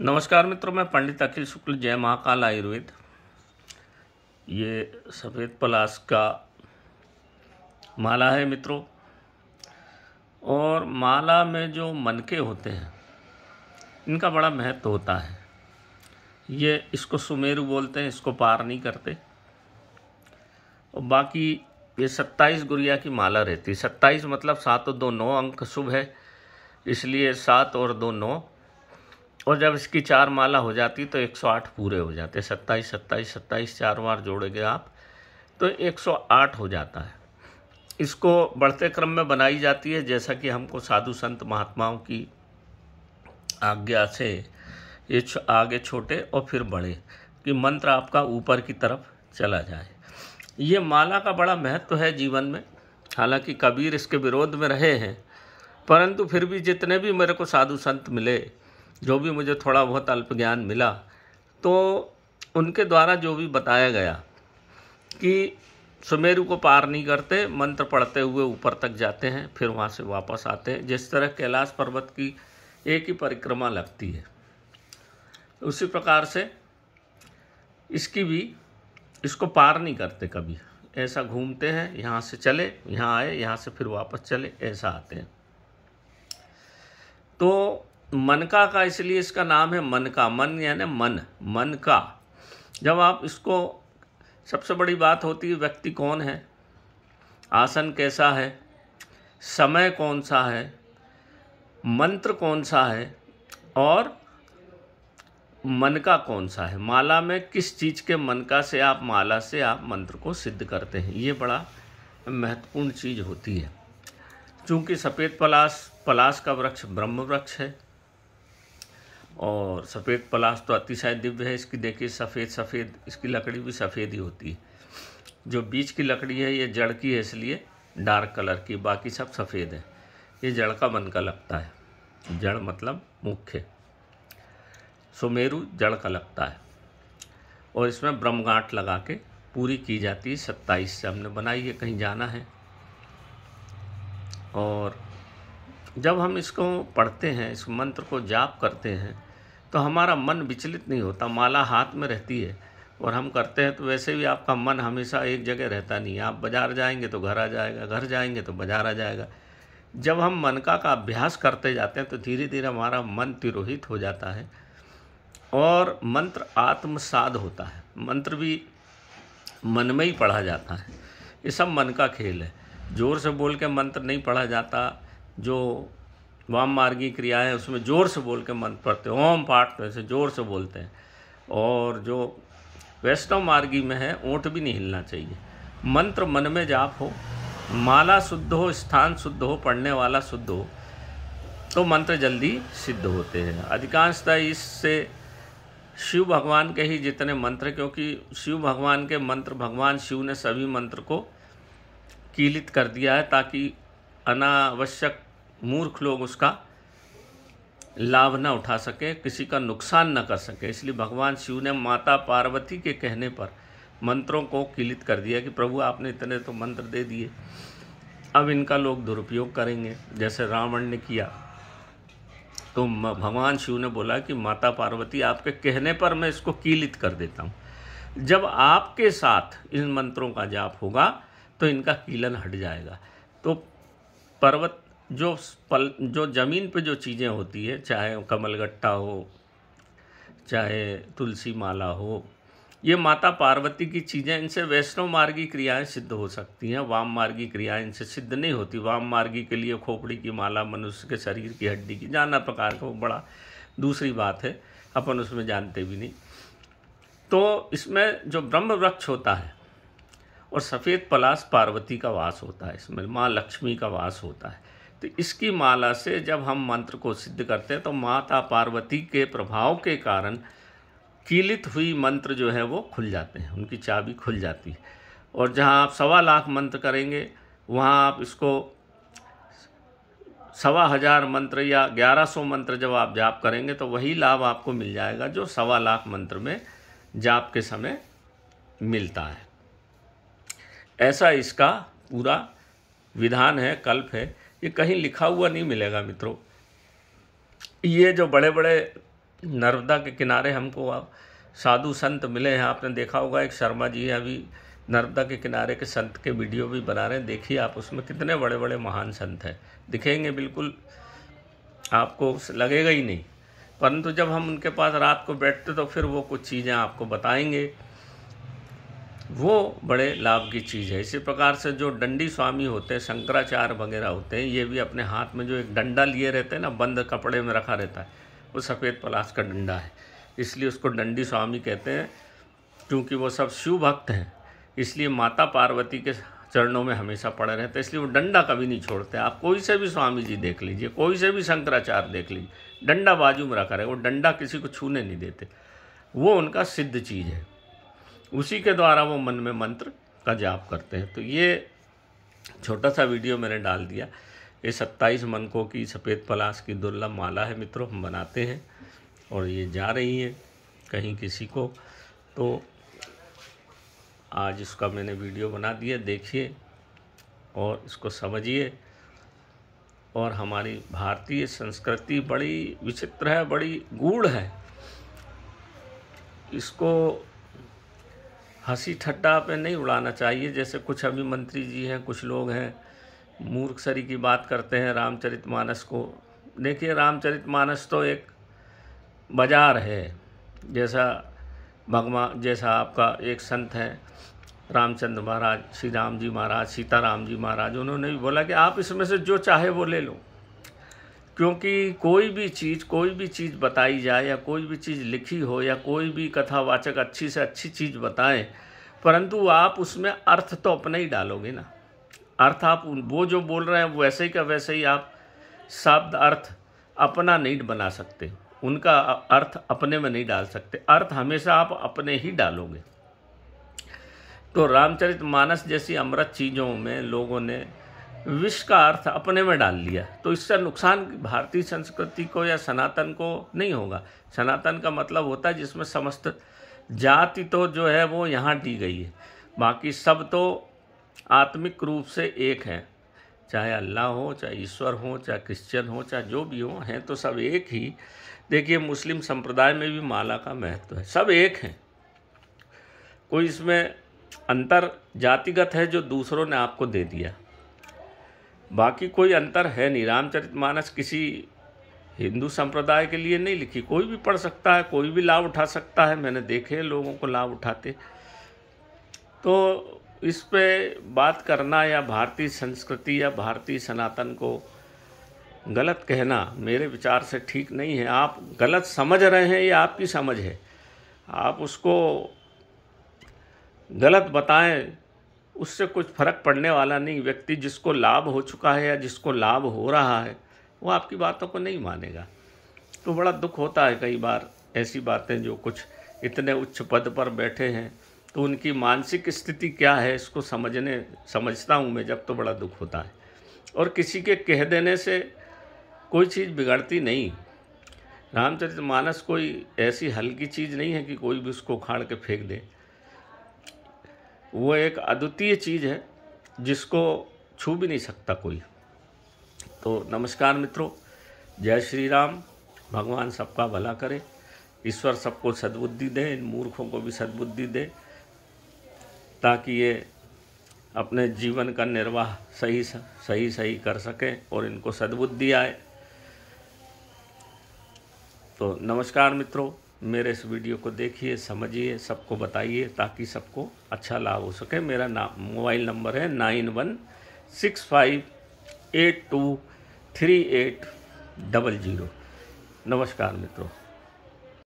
नमस्कार मित्रों मैं पंडित अखिल शुक्ल जय महाकाल आयुर्वेद ये सफ़ेद पलाश का माला है मित्रों और माला में जो मनके होते हैं इनका बड़ा महत्व होता है ये इसको सुमेरु बोलते हैं इसको पार नहीं करते और बाकी ये सत्ताईस गुड़िया की माला रहती है सत्ताईस मतलब सात और दो नौ अंक शुभ है इसलिए सात और दो नौ और जब इसकी चार माला हो जाती तो 108 पूरे हो जाते सत्ताईस सत्ताईस सत्ताईस चार बार जोड़ेंगे आप तो 108 हो जाता है इसको बढ़ते क्रम में बनाई जाती है जैसा कि हमको साधु संत महात्माओं की आज्ञा से ये आगे छोटे और फिर बड़े कि मंत्र आपका ऊपर की तरफ चला जाए ये माला का बड़ा महत्व है जीवन में हालांकि कबीर इसके विरोध में रहे हैं परंतु फिर भी जितने भी मेरे को साधु संत मिले जो भी मुझे थोड़ा बहुत अल्प ज्ञान मिला तो उनके द्वारा जो भी बताया गया कि सुमेरु को पार नहीं करते मंत्र पढ़ते हुए ऊपर तक जाते हैं फिर वहाँ से वापस आते हैं जिस तरह कैलाश पर्वत की एक ही परिक्रमा लगती है उसी प्रकार से इसकी भी इसको पार नहीं करते कभी ऐसा घूमते हैं यहाँ से चले यहाँ आए यहाँ से फिर वापस चले ऐसा आते हैं तो मनका का इसलिए इसका नाम है मनका मन यानी मन मन का जब आप इसको सबसे बड़ी बात होती है व्यक्ति कौन है आसन कैसा है समय कौन सा है मंत्र कौन सा है और मन का कौन सा है माला में किस चीज़ के मन का से आप माला से आप मंत्र को सिद्ध करते हैं ये बड़ा महत्वपूर्ण चीज़ होती है चूँकि सफ़ेद पलाश पलाश का वृक्ष ब्रह्म वृक्ष है और सफ़ेद पलाश तो अतिशय दिव्य है इसकी देखिए सफ़ेद सफ़ेद इसकी लकड़ी भी सफ़ेद ही होती है जो बीच की लकड़ी है ये जड़ की है इसलिए डार्क कलर की बाकी सब सफ़ेद है ये जड़ का मन का लगता है जड़ मतलब मुख्य सुमेरु जड़ का लगता है और इसमें ब्रह्मगांठ लगा के पूरी की जाती है सत्ताईस से हमने बनाई है कहीं जाना है और जब हम इसको पढ़ते हैं इस मंत्र को जाप करते हैं तो हमारा मन विचलित नहीं होता माला हाथ में रहती है और हम करते हैं तो वैसे भी आपका मन हमेशा एक जगह रहता नहीं आप बाज़ार जाएंगे तो घर आ जाएगा घर जाएंगे तो बाज़ार आ जाएगा जब हम मन का का अभ्यास करते जाते हैं तो धीरे धीरे हमारा मन तिरोहित हो जाता है और मंत्र आत्मसाद होता है मंत्र भी मन में ही पढ़ा जाता है ये सब मन का खेल है ज़ोर से बोल के मंत्र नहीं पढ़ा जाता जो वाम मार्गी क्रियाएं उसमें ज़ोर से बोल के मन पढ़ते हैं ओम पाठ तो से ज़ोर से बोलते हैं और जो वैष्णव मार्गी में है ओंठ भी नहीं हिलना चाहिए मंत्र मन में जाप हो माला शुद्ध हो स्थान शुद्ध हो पढ़ने वाला शुद्ध हो तो मंत्र जल्दी सिद्ध होते हैं अधिकांशतः इससे शिव भगवान के ही जितने मंत्र क्योंकि शिव भगवान के मंत्र भगवान शिव ने सभी मंत्र को कीलित कर दिया है ताकि अनावश्यक मूर्ख लोग उसका लाभ ना उठा सके किसी का नुकसान ना कर सके इसलिए भगवान शिव ने माता पार्वती के कहने पर मंत्रों को किलित कर दिया कि प्रभु आपने इतने तो मंत्र दे दिए अब इनका लोग दुरुपयोग करेंगे जैसे रावण ने किया तो भगवान शिव ने बोला कि माता पार्वती आपके कहने पर मैं इसको कीलित कर देता हूँ जब आपके साथ इन मंत्रों का जाप होगा तो इनका कीलन हट जाएगा तो पर्वत जो पल जो ज़मीन पे जो चीज़ें होती है चाहे कमलगट्टा हो चाहे तुलसी माला हो ये माता पार्वती की चीज़ें इनसे वैष्णव मार्गी क्रियाएं सिद्ध हो सकती हैं वाम मार्गी क्रियाएं इनसे सिद्ध नहीं होती वाम मार्गी के लिए खोपड़ी की माला मनुष्य के शरीर की हड्डी की जाना प्रकार का वो बड़ा दूसरी बात है अपन उसमें जानते भी नहीं तो इसमें जो ब्रह्म वृक्ष होता है और सफ़ेद पलाश पार्वती का वास होता है इसमें माँ लक्ष्मी का वास होता है तो इसकी माला से जब हम मंत्र को सिद्ध करते हैं तो माता पार्वती के प्रभाव के कारण कीलित हुई मंत्र जो है वो खुल जाते हैं उनकी चाबी खुल जाती है और जहाँ आप सवा लाख मंत्र करेंगे वहाँ आप इसको सवा हजार मंत्र या ग्यारह सौ मंत्र जब आप जाप करेंगे तो वही लाभ आपको मिल जाएगा जो सवा लाख मंत्र में जाप के समय मिलता है ऐसा इसका पूरा विधान है कल्प है ये कहीं लिखा हुआ नहीं मिलेगा मित्रों ये जो बड़े बड़े नर्मदा के किनारे हमको साधु संत मिले हैं आपने देखा होगा एक शर्मा जी अभी नर्मदा के किनारे के संत के वीडियो भी बना रहे हैं देखिए आप उसमें कितने बड़े बड़े महान संत हैं दिखेंगे बिल्कुल आपको लगेगा ही नहीं परंतु जब हम उनके पास रात को बैठते तो फिर वो कुछ चीज़ें आपको बताएंगे वो बड़े लाभ की चीज़ है इसी प्रकार से जो डंडी स्वामी होते हैं शंकराचार्य वगैरह होते हैं ये भी अपने हाथ में जो एक डंडा लिए रहते हैं ना बंद कपड़े में रखा रहता है वो सफ़ेद पलाश का डंडा है इसलिए उसको डंडी स्वामी कहते हैं क्योंकि वो सब शिव भक्त हैं इसलिए माता पार्वती के चरणों में हमेशा पड़े रहते हैं इसलिए वो डंडा कभी नहीं छोड़ते आप कोई से भी स्वामी जी देख लीजिए कोई से भी शंकराचार्य देख लीजिए डंडा बाजू में रखा रहे वो डंडा किसी को छूने नहीं देते वो उनका सिद्ध चीज़ है उसी के द्वारा वो मन में मंत्र का जाप करते हैं तो ये छोटा सा वीडियो मैंने डाल दिया ये सत्ताईस मनकों की सफ़ेद पलाश की दुर्लभ माला है मित्रों हम बनाते हैं और ये जा रही है कहीं किसी को तो आज इसका मैंने वीडियो बना दिया देखिए और इसको समझिए और हमारी भारतीय संस्कृति बड़ी विचित्र है बड़ी गूढ़ है इसको हंसी ठट्टा पे नहीं उड़ाना चाहिए जैसे कुछ अभी मंत्री जी हैं कुछ लोग हैं मूर्ख सरी की बात करते हैं रामचरितमानस को देखिए रामचरितमानस तो एक बाजार है जैसा भगवान जैसा आपका एक संत है रामचंद्र महाराज श्री राम जी महाराज सीताराम जी महाराज उन्होंने भी बोला कि आप इसमें से जो चाहे वो ले लो क्योंकि कोई भी चीज़ कोई भी चीज़ बताई जाए या कोई भी चीज़ लिखी हो या कोई भी कथावाचक अच्छी से अच्छी चीज़ बताएं परंतु आप उसमें अर्थ तो अपना ही डालोगे ना अर्थ आप वो जो बोल रहे हैं वैसे ही का वैसे ही आप शब्द अर्थ अपना नहीं बना सकते उनका अर्थ अपने में नहीं डाल सकते अर्थ हमेशा आप अपने ही डालोगे तो रामचरित मानस जैसी अमृत चीज़ों में लोगों ने विश्व का अर्थ अपने में डाल लिया तो इससे नुकसान भारतीय संस्कृति को या सनातन को नहीं होगा सनातन का मतलब होता है जिसमें समस्त जाति तो जो है वो यहाँ दी गई है बाकी सब तो आत्मिक रूप से एक हैं चाहे अल्लाह हो चाहे ईश्वर हो चाहे क्रिश्चियन हो चाहे जो भी हो हैं तो सब एक ही देखिए मुस्लिम संप्रदाय में भी माला का महत्व है सब एक हैं कोई इसमें अंतर जातिगत है जो दूसरों ने आपको दे दिया बाकी कोई अंतर है नहीं रामचरितमानस किसी हिंदू संप्रदाय के लिए नहीं लिखी कोई भी पढ़ सकता है कोई भी लाभ उठा सकता है मैंने देखे लोगों को लाभ उठाते तो इस पे बात करना या भारतीय संस्कृति या भारतीय सनातन को गलत कहना मेरे विचार से ठीक नहीं है आप गलत समझ रहे हैं ये आपकी समझ है आप उसको गलत बताएं उससे कुछ फर्क पड़ने वाला नहीं व्यक्ति जिसको लाभ हो चुका है या जिसको लाभ हो रहा है वो आपकी बातों को नहीं मानेगा तो बड़ा दुख होता है कई बार ऐसी बातें जो कुछ इतने उच्च पद पर बैठे हैं तो उनकी मानसिक स्थिति क्या है इसको समझने समझता हूँ मैं जब तो बड़ा दुख होता है और किसी के कह देने से कोई चीज़ बिगड़ती नहीं रामचरित मानस कोई ऐसी हल्की चीज़ नहीं है कि कोई भी उसको उखाड़ के फेंक दे वो एक अद्वितीय चीज़ है जिसको छू भी नहीं सकता कोई तो नमस्कार मित्रों जय श्री राम भगवान सबका भला करे ईश्वर सबको सद्बुद्धि दे इन मूर्खों को भी सद्बुद्धि दे ताकि ये अपने जीवन का निर्वाह सही सही सही कर सकें और इनको सद्बुद्धि आए तो नमस्कार मित्रों मेरे इस वीडियो को देखिए समझिए सबको बताइए ताकि सबको अच्छा लाभ हो सके मेरा नाम मोबाइल नंबर है nine one six five eight two three eight double zero नमस्कार मित्रों